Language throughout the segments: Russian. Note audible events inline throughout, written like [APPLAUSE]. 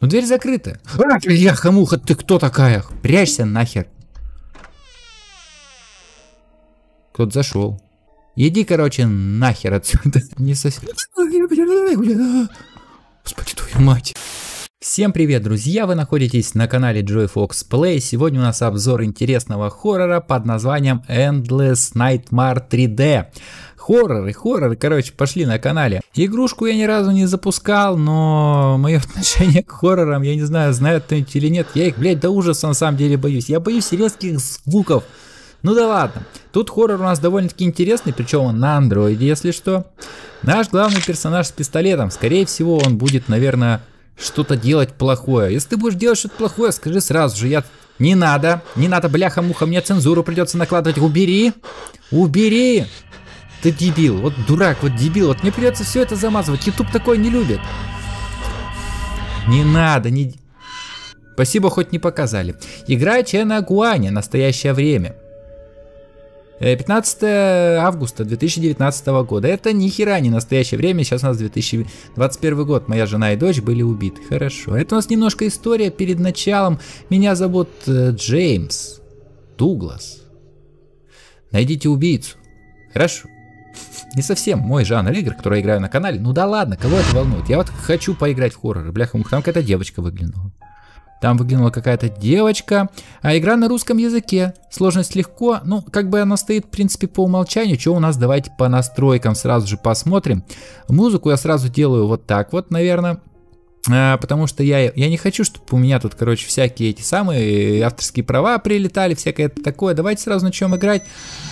Но ну, дверь закрыта. А, я хамуха, ты кто такая? Прячься нахер. Кто-то зашел. Иди, короче, нахер отсюда. [LAUGHS] Не сосед. Господи, твою мать. Всем привет, друзья! Вы находитесь на канале Joy Fox Play. Сегодня у нас обзор интересного хоррора под названием Endless Nightmare 3D. Хорроры, хорроры, короче, пошли на канале. Игрушку я ни разу не запускал, но мое [LAUGHS] отношение к хоррорам, я не знаю, знают кто-нибудь или нет, я их, блядь, до ужаса на самом деле боюсь. Я боюсь резких звуков. Ну да ладно. Тут хоррор у нас довольно-таки интересный, причем он на андроиде, если что. Наш главный персонаж с пистолетом, скорее всего, он будет, наверное, что-то делать плохое. Если ты будешь делать что-то плохое, скажи сразу же, я... Не надо, не надо, бляха-муха, мне цензуру придется накладывать. Убери, убери. Ты дебил, вот дурак, вот дебил, вот мне придется все это замазывать. Ютуб такой не любит. Не надо, не... Спасибо, хоть не показали. Игра Чена Гуаня, настоящее время. 15 э, августа 2019 года. Это ни хера не настоящее время, сейчас у нас 2021 год. Моя жена и дочь были убиты. Хорошо. Это у нас немножко история перед началом. Меня зовут э, Джеймс Дуглас. Найдите убийцу. Хорошо не совсем мой жанр игр, который я играю на канале. Ну да ладно, кого это волнует? Я вот хочу поиграть в хорроры, бляха мух. Там какая-то девочка выглянула. Там выглянула какая-то девочка. А игра на русском языке. Сложность легко. Ну, как бы она стоит, в принципе, по умолчанию. Что у нас? Давайте по настройкам сразу же посмотрим. Музыку я сразу делаю вот так вот, наверное. А, потому что я, я не хочу, чтобы у меня тут, короче, всякие эти самые авторские права прилетали, всякое такое. Давайте сразу начнем играть.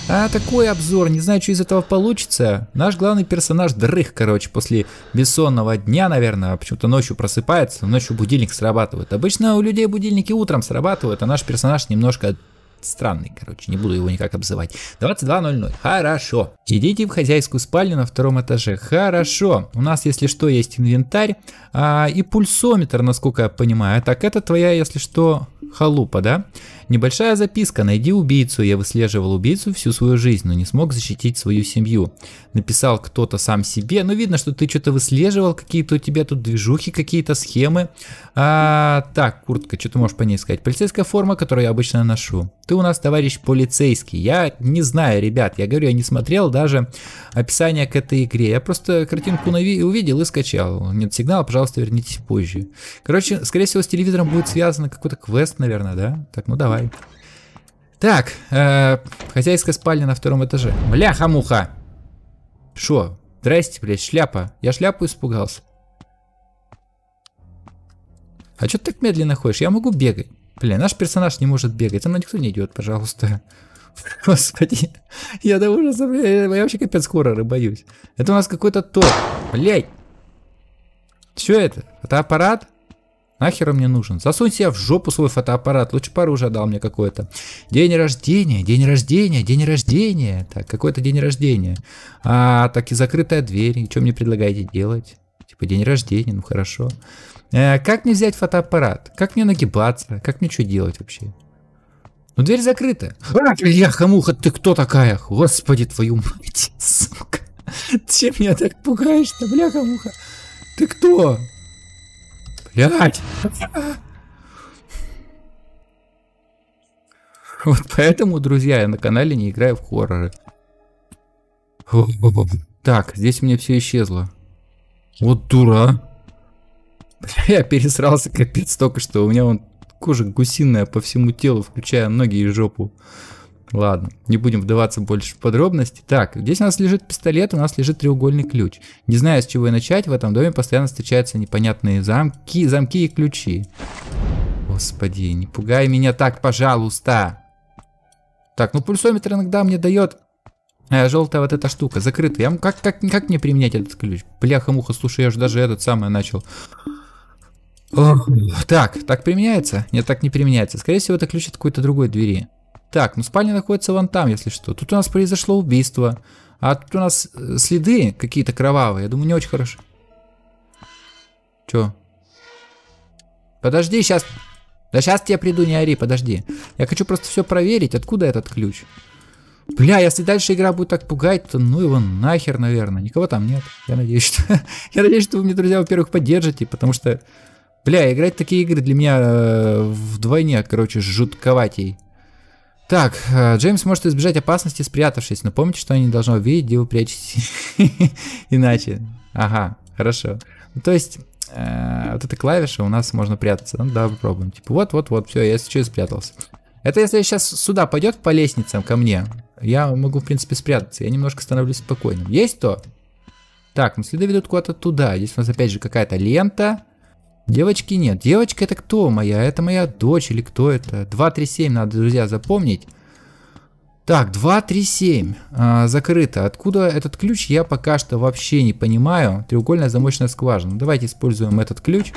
А, такой обзор, не знаю, что из этого получится. Наш главный персонаж дрых, короче, после бессонного дня, наверное, почему-то ночью просыпается, ночью будильник срабатывает. Обычно у людей будильники утром срабатывают, а наш персонаж немножко странный, короче, не буду его никак обзывать. 22.00, хорошо. Идите в хозяйскую спальню на втором этаже, хорошо. У нас, если что, есть инвентарь а, и пульсометр, насколько я понимаю. Так, это твоя, если что, халупа, да? Небольшая записка, найди убийцу. Я выслеживал убийцу всю свою жизнь, но не смог защитить свою семью. Написал кто-то сам себе. Ну, видно, что ты что-то выслеживал, какие-то у тебя тут движухи, какие-то схемы. А, так, куртка, что ты можешь по ней сказать? Полицейская форма, которую я обычно ношу ты у нас товарищ полицейский. Я не знаю, ребят, я говорю, я не смотрел даже описание к этой игре. Я просто картинку нави увидел и скачал. Нет сигнала, пожалуйста, вернитесь позже. Короче, скорее всего, с телевизором будет связан какой-то квест, наверное, да? Так, ну давай. Так, э, хозяйская спальня на втором этаже. Бляха-муха! Шо? Здрасте, блядь, шляпа. Я шляпу испугался. А что ты так медленно ходишь? Я могу бегать. Блин, наш персонаж не может бегать, за мной никто не идет, пожалуйста. [LAUGHS] Господи, я до ужаса, бля, я вообще капец хорроры боюсь. Это у нас какой-то торт, блядь. Все это? Фотоаппарат? Нахер он мне нужен? Засунь себе в жопу свой фотоаппарат. Лучше пару уже дал мне какое то День рождения, день рождения, день рождения. Так, какой-то день рождения. А, так и закрытая дверь. И что мне предлагаете делать? Типа день рождения, ну хорошо. Э, как мне взять фотоаппарат? Как мне нагибаться? Как мне что делать вообще? Ну, дверь закрыта. А, яха-муха, ты кто такая? Господи, твою мать, сука. Чем меня так пугаешь-то, бляха-муха? Ты кто? Блять. Вот поэтому, друзья, я на канале не играю в хорроры. Так, здесь у меня все исчезло. Вот дура я пересрался капец только что. У меня вон кожа гусиная по всему телу, включая ноги и жопу. Ладно, не будем вдаваться больше в подробности. Так, здесь у нас лежит пистолет, у нас лежит треугольный ключ. Не знаю, с чего и начать, в этом доме постоянно встречаются непонятные замки, замки и ключи. Господи, не пугай меня так, пожалуйста. Так, ну пульсометр иногда мне дает э, желтая вот эта штука, закрытая. как, как, как мне применять этот ключ? Бляха-муха, слушай, я же даже этот самый начал. Ох, так, так применяется? Нет, так не применяется. Скорее всего, это ключ от какой-то другой двери. Так, ну спальня находится вон там, если что. Тут у нас произошло убийство. А тут у нас э, следы какие-то кровавые. Я думаю, не очень хорошо. Чё? Подожди, сейчас... Да сейчас я приду, не ори, подожди. Я хочу просто все проверить, откуда этот ключ. Бля, если дальше игра будет так пугать, то ну его нахер, наверное. Никого там нет. Я надеюсь, что... [LAUGHS] я надеюсь, что вы мне, друзья, во-первых, поддержите, потому что... Бля, играть такие игры для меня э, вдвойне, короче, жутковатей. Так, э, Джеймс может избежать опасности, спрятавшись, но помните, что они не должны увидеть, где вы прячетесь. [LAUGHS] Иначе. Ага, хорошо. Ну, то есть, э, вот эта клавиша у нас можно прятаться. Ну, да, попробуем. Типа, вот-вот-вот, все, я сейчас что, спрятался. Это если сейчас сюда пойдет по лестницам ко мне, я могу, в принципе, спрятаться. Я немножко становлюсь спокойным. Есть то? Так, ну следы ведут куда-то туда. Здесь у нас опять же какая-то лента. Девочки нет. Девочка это кто моя? Это моя дочь или кто это? 237 надо, друзья, запомнить. Так, 237. А, закрыто. Откуда этот ключ, я пока что вообще не понимаю. Треугольная замочная скважина. Ну, давайте используем этот ключ.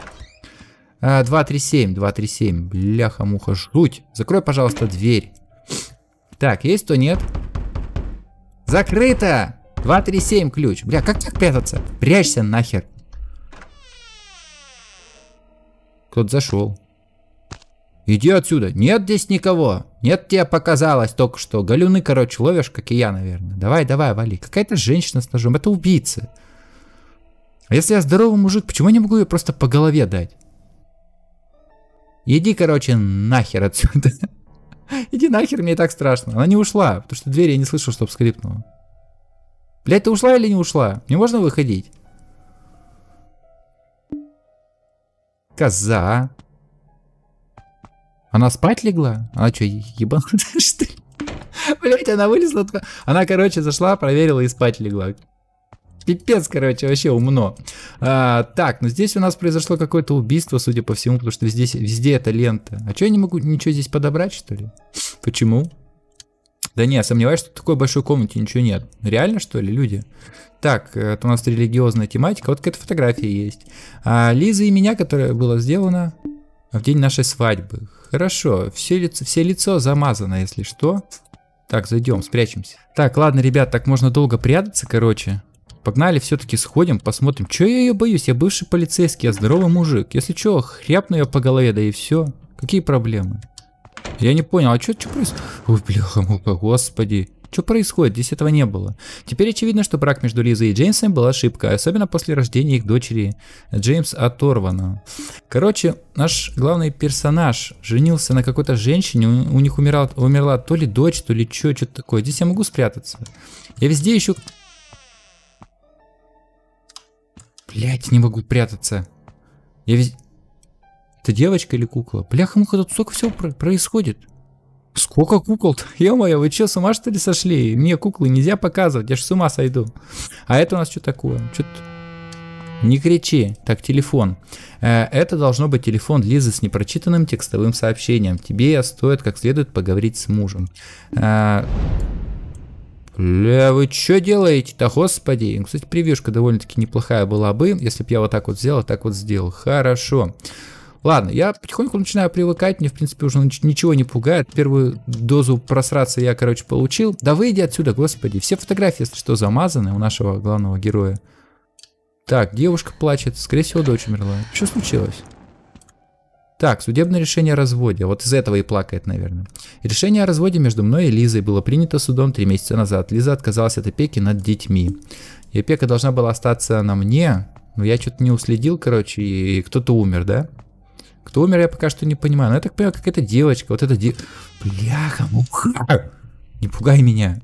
А, 237, 237. Бляха-муха, жуть. Закрой, пожалуйста, дверь. Так, есть то нет? Закрыто! 237 ключ. Бля, как так прятаться? Прячься нахер. Кто-то зашел. Иди отсюда. Нет здесь никого. Нет, тебе показалось только что. Галюны, короче, ловишь, как и я, наверное. Давай, давай, вали. Какая-то женщина с ножом. Это убийца. А если я здоровый мужик, почему я не могу ее просто по голове дать? Иди, короче, нахер отсюда. [LAUGHS] Иди нахер, мне и так страшно. Она не ушла, потому что дверь я не слышал, чтобы скрипнула. Блять, ты ушла или не ушла? Не можно выходить? Коза. Она спать легла? Она что, ебанутая [LAUGHS] что ли? Блять, она вылезла. Она, короче, зашла, проверила и спать легла. Пипец, короче, вообще умно. А, так, ну здесь у нас произошло какое-то убийство, судя по всему, потому что здесь везде эта лента. А что я не могу ничего здесь подобрать, что ли? Почему? Да не, сомневаюсь, что в такой большой комнате ничего нет. Реально, что ли, люди? Так, э, это у нас религиозная тематика. Вот какая-то фотография есть. А Лиза и меня, которая была сделана в день нашей свадьбы. Хорошо, все лицо, все лицо замазано, если что. Так, зайдем, спрячемся. Так, ладно, ребят, так можно долго прятаться, короче. Погнали, все-таки сходим, посмотрим. Че я ее боюсь? Я бывший полицейский, я здоровый мужик. Если что, хряпну ее по голове, да и все. Какие проблемы? Я не понял, а что происходит? Ой, бляха, мука, господи. Что происходит? Здесь этого не было. Теперь очевидно, что брак между Лизой и Джеймсом была ошибка, особенно после рождения их дочери Джеймс оторвана. Короче, наш главный персонаж женился на какой-то женщине, у, них умирал, умерла то ли дочь, то ли что, что-то такое. Здесь я могу спрятаться. Я везде ищу... Блять, не могу прятаться. Я везде... Это девочка или кукла? Бляха-муха, тут столько всего происходит. Сколько кукол-то? [LAUGHS] Ё-моё, вы чё, с ума что ли сошли? Мне куклы нельзя показывать, я ж с ума сойду. А это у нас что такое? Что-то... Не кричи. Так, телефон. Э, это должно быть телефон Лизы с непрочитанным текстовым сообщением. Тебе стоит как следует поговорить с мужем. Э, бля, вы что делаете-то, господи? Ну, кстати, превьюшка довольно-таки неплохая была бы, если бы я вот так вот взял, вот так вот сделал. Хорошо. Хорошо. Ладно, я потихоньку начинаю привыкать, мне, в принципе, уже ничего не пугает. Первую дозу просраться я, короче, получил. Да выйди отсюда, господи. Все фотографии, если что, замазаны у нашего главного героя. Так, девушка плачет. Скорее всего, дочь умерла. Что случилось? Так, судебное решение о разводе. Вот из этого и плакает, наверное. Решение о разводе между мной и Лизой было принято судом три месяца назад. Лиза отказалась от опеки над детьми. И опека должна была остаться на мне, но я что-то не уследил, короче, и кто-то умер, да? Кто умер, я пока что не понимаю. Но я так понимаю, какая-то девочка. Вот эта девочка. Бляха, муха. Не пугай меня.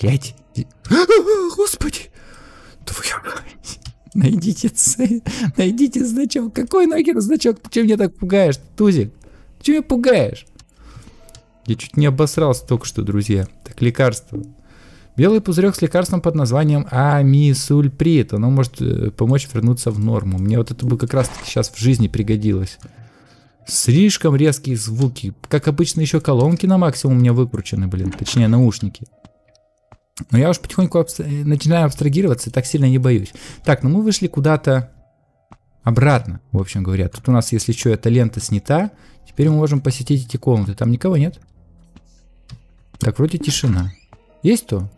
Блять. Господи. Найдите цель. Найдите значок. Какой нахер значок? Ты чем меня так пугаешь, Тузик? Ты чем меня пугаешь? Я чуть не обосрался только что, друзья. Так, лекарство. Белый пузырек с лекарством под названием амисульприт. Оно может э, помочь вернуться в норму. Мне вот это бы как раз таки сейчас в жизни пригодилось. Слишком резкие звуки. Как обычно, еще колонки на максимум у меня выкручены, блин. Точнее, наушники. Но я уж потихоньку абстр... Э, начинаю абстрагироваться и так сильно не боюсь. Так, ну мы вышли куда-то обратно, в общем говоря. Тут у нас, если что, эта лента снята. Теперь мы можем посетить эти комнаты. Там никого нет. Так, вроде тишина. Есть кто?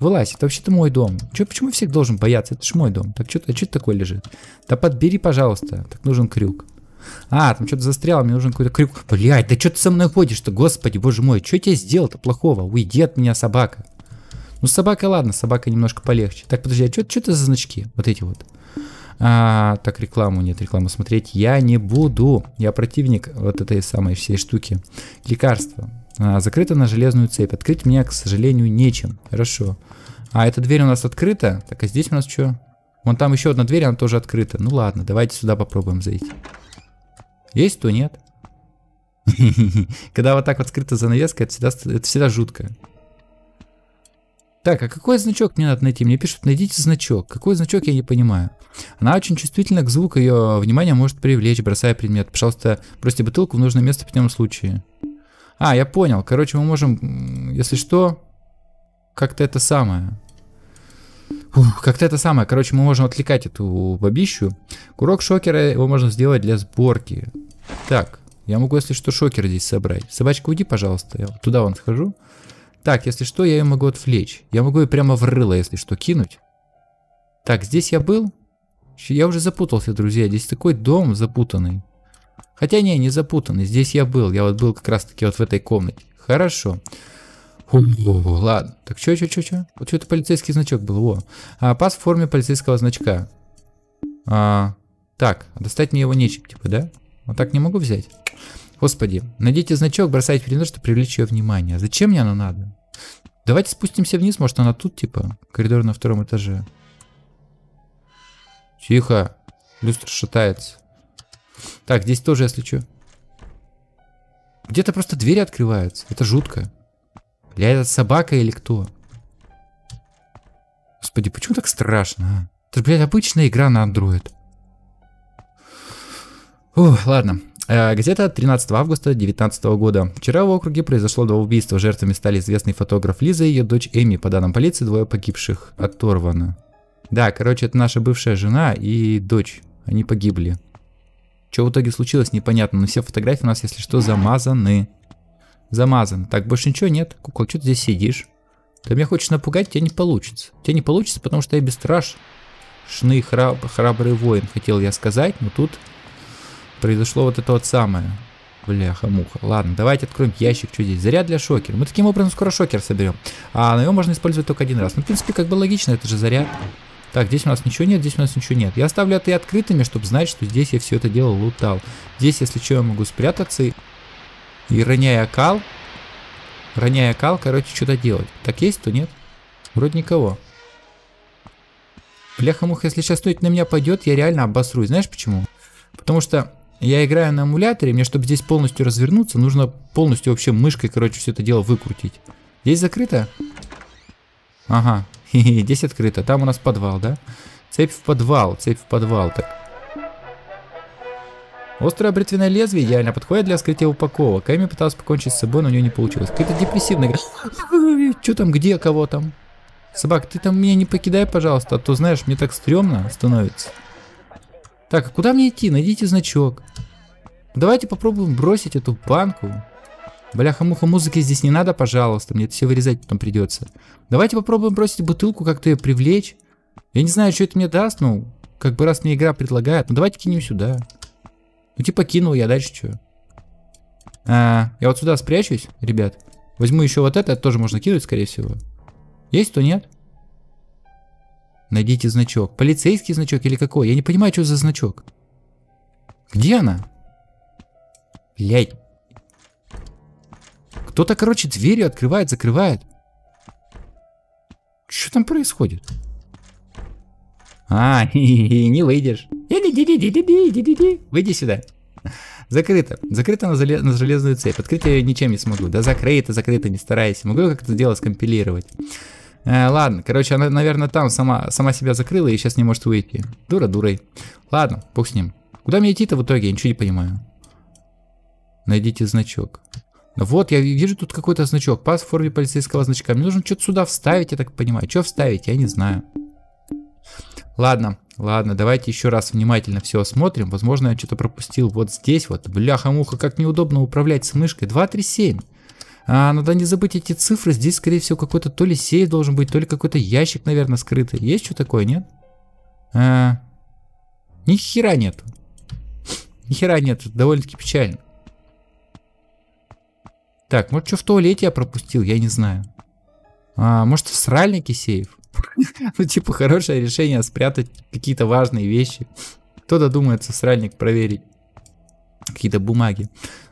Вылазь, это вообще-то мой дом. Чё, почему всех должен бояться? Это ж мой дом. Так что а что такое лежит? Да подбери, пожалуйста. Так нужен крюк. А, там что-то застряло, мне нужен какой-то крюк. Блядь, да что ты со мной ходишь-то, господи, боже мой, что я тебе сделал-то плохого? Уйди от меня, собака. Ну, собака, ладно, собака немножко полегче. Так, подожди, а что это за значки? Вот эти вот. А, так, рекламу нет, рекламу смотреть я не буду. Я противник вот этой самой всей штуки. Лекарства. А, закрыта на железную цепь. Открыть мне, к сожалению, нечем. Хорошо. А эта дверь у нас открыта. Так, а здесь у нас что? Вон там еще одна дверь, она тоже открыта. Ну ладно, давайте сюда попробуем зайти. Есть, то нет. [LAUGHS] Когда вот так вот скрыта занавеска, это всегда, это всегда жутко. Так, а какой значок мне надо найти? Мне пишут, найдите значок. Какой значок, я не понимаю. Она очень чувствительна к звуку, ее внимание может привлечь, бросая предмет. Пожалуйста, бросьте бутылку в нужное место в этом случае. А, я понял. Короче, мы можем, если что, как-то это самое. Как-то это самое. Короче, мы можем отвлекать эту бабищу. Курок шокера его можно сделать для сборки. Так, я могу, если что, шокер здесь собрать. Собачка, уйди, пожалуйста. Я туда вон схожу. Так, если что, я ее могу отвлечь. Я могу ее прямо в рыло, если что, кинуть. Так, здесь я был. Я уже запутался, друзья. Здесь такой дом запутанный. Хотя не, не запутанный, здесь я был, я вот был как раз таки вот в этой комнате. Хорошо. Фу, ладно, так что, что, что, чё? Вот что это полицейский значок был, во. А, пас в форме полицейского значка. А, так, а достать мне его нечем, типа, да? Вот так не могу взять? Господи, найдите значок, бросайте перед чтобы привлечь ее внимание. А зачем мне оно надо? Давайте спустимся вниз, может она тут, типа, коридор на втором этаже. Тихо, люстра шатается. Так, здесь тоже, если что. Где-то просто двери открываются. Это жутко. Бля, это собака или кто? Господи, почему так страшно? А? Это, блядь, обычная игра на Android. Ух, ладно. Э, Газета 13 августа 2019 года. Вчера в округе произошло два убийства. Жертвами стали известный фотограф Лиза и ее дочь Эми. По данным полиции, двое погибших оторвано. Да, короче, это наша бывшая жена и дочь. Они погибли. Что в итоге случилось, непонятно, но все фотографии у нас, если что, замазаны. Замазаны. Так, больше ничего нет. Кукол, что ты здесь сидишь? Ты меня хочешь напугать, тебе не получится. Тебе не получится, потому что я бесстрашный, храб, храбрый воин, хотел я сказать, но тут произошло вот это вот самое. Бляха-муха. Ладно, давайте откроем ящик, что здесь. Заряд для шокера. Мы таким образом скоро шокер соберем. А на него можно использовать только один раз. Ну, в принципе, как бы логично, это же заряд. Так, здесь у нас ничего нет, здесь у нас ничего нет. Я оставлю это и открытыми, чтобы знать, что здесь я все это дело лутал. Здесь, если что, я могу спрятаться и, и роняя кал, роняя кал, короче, что-то делать. Так есть, то нет? Вроде никого. Бляха-муха, если сейчас кто-нибудь на меня пойдет, я реально обосрусь. Знаешь почему? Потому что я играю на эмуляторе, мне, чтобы здесь полностью развернуться, нужно полностью вообще мышкой, короче, все это дело выкрутить. Здесь закрыто? Ага, [LAUGHS] здесь открыто. Там у нас подвал, да? Цепь в подвал, цепь в подвал. Так. Острое бритвенное лезвие идеально подходит для скрытия упаковок. Эми пыталась покончить с собой, но у нее не получилось. Какая-то депрессивная игра. Че там, где, кого там? Собак, ты там меня не покидай, пожалуйста, а то, знаешь, мне так стрёмно становится. Так, а куда мне идти? Найдите значок. Давайте попробуем бросить эту банку. Бляха-муха, музыки здесь не надо, пожалуйста, мне это все вырезать потом придется. Давайте попробуем бросить бутылку, как-то ее привлечь. Я не знаю, что это мне даст, ну, как бы раз мне игра предлагает, ну давайте кинем сюда. Ну типа кинул я, дальше что? А, я вот сюда спрячусь, ребят. Возьму еще вот это, это тоже можно кинуть, скорее всего. Есть, то нет? Найдите значок. Полицейский значок или какой? Я не понимаю, что за значок. Где она? Блять. Кто-то, короче, дверью открывает, закрывает. Что там происходит? А, [LAUGHS] не выйдешь. Выйди сюда. Закрыто. Закрыто на, залез, на железную цепь. Открыть я ее ничем не смогу. Да закрыто, закрыто, не старайся. Могу как это дело скомпилировать. Э, ладно, короче, она, наверное, там сама, сама себя закрыла и сейчас не может выйти. Дура дурой. Ладно, бог с ним. Куда мне идти-то в итоге? Я ничего не понимаю. Найдите значок. Вот, я вижу тут какой-то значок. Пас в форме полицейского значка. Мне нужно что-то сюда вставить, я так понимаю. Что вставить, я не знаю. Ладно, ладно, давайте еще раз внимательно все осмотрим. Возможно, я что-то пропустил вот здесь вот. Бляха-муха, как неудобно управлять с мышкой. 237. А, надо ну не забыть эти цифры. Здесь, скорее всего, какой-то то ли сейф должен быть, то ли какой-то ящик, наверное, скрытый. Есть что такое, нет? А, ни хера нет. Ни хера нет, довольно-таки печально. Так, может, что в туалете я пропустил, я не знаю. А, может, в сральнике сейф? [LAUGHS] Ну, типа, хорошее решение спрятать какие-то важные вещи. Кто додумается в сральник проверить какие-то бумаги.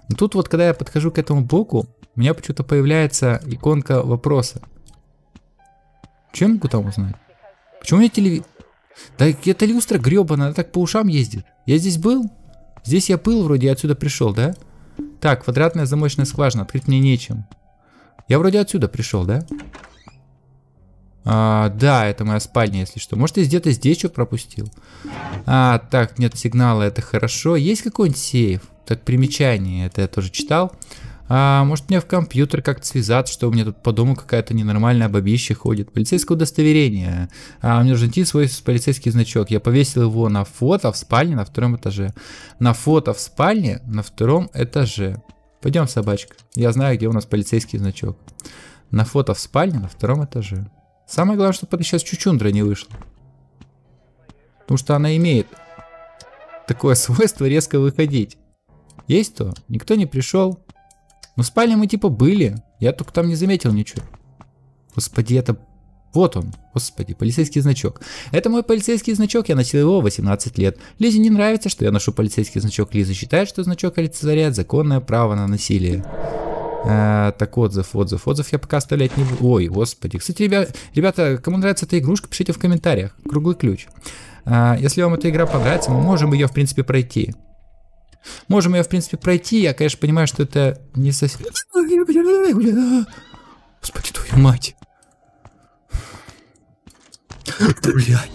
Но тут вот, когда я подхожу к этому боку, у меня почему-то появляется иконка вопроса. Чем могу там узнать? Почему у меня телевизор? Да это люстра гребаная, она так по ушам ездит. Я здесь был? Здесь я был вроде, я отсюда пришел, Да. Так, квадратная замочная скважина, открыть мне нечем. Я вроде отсюда пришел, да? А, да, это моя спальня, если что. Может, я где-то здесь что пропустил? А, так, нет сигнала, это хорошо. Есть какой-нибудь сейф? Так, примечание, это я тоже читал. А может мне в компьютер как-то связаться, что у меня тут по дому какая-то ненормальная бабища ходит. Полицейское удостоверение. А мне нужно найти свой полицейский значок. Я повесил его на фото в спальне на втором этаже. На фото в спальне на втором этаже. Пойдем, собачка. Я знаю, где у нас полицейский значок. На фото в спальне на втором этаже. Самое главное, чтобы сейчас Чучундра не вышла. Потому что она имеет такое [LAUGHS] свойство резко выходить. Есть то? Никто не пришел. Но ну, в спальне мы типа были. Я только там не заметил ничего. Господи, это... Вот он, господи, полицейский значок. Это мой полицейский значок, я носил его 18 лет. Лизе не нравится, что я ношу полицейский значок. Лиза считает, что значок олицезаряет законное право на насилие. А, так, отзыв, отзыв, отзыв я пока оставлять не буду. Ой, господи. Кстати, ребят, ребята, кому нравится эта игрушка, пишите в комментариях. Круглый ключ. А, если вам эта игра понравится, мы можем ее, в принципе, пройти. Можем ее, в принципе, пройти. Я, конечно, понимаю, что это не совсем... Господи, твою мать. Да, блядь.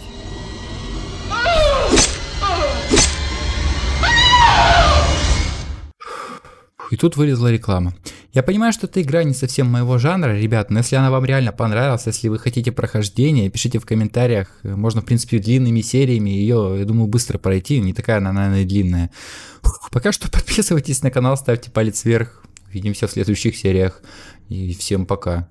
И тут вылезла реклама. Я понимаю, что эта игра не совсем моего жанра, ребят, но если она вам реально понравилась, если вы хотите прохождения, пишите в комментариях. Можно, в принципе, длинными сериями ее, я думаю, быстро пройти. Не такая она, наверное, длинная. Фух, пока что [LAUGHS] подписывайтесь на канал, ставьте палец вверх. Увидимся в следующих сериях. И всем пока.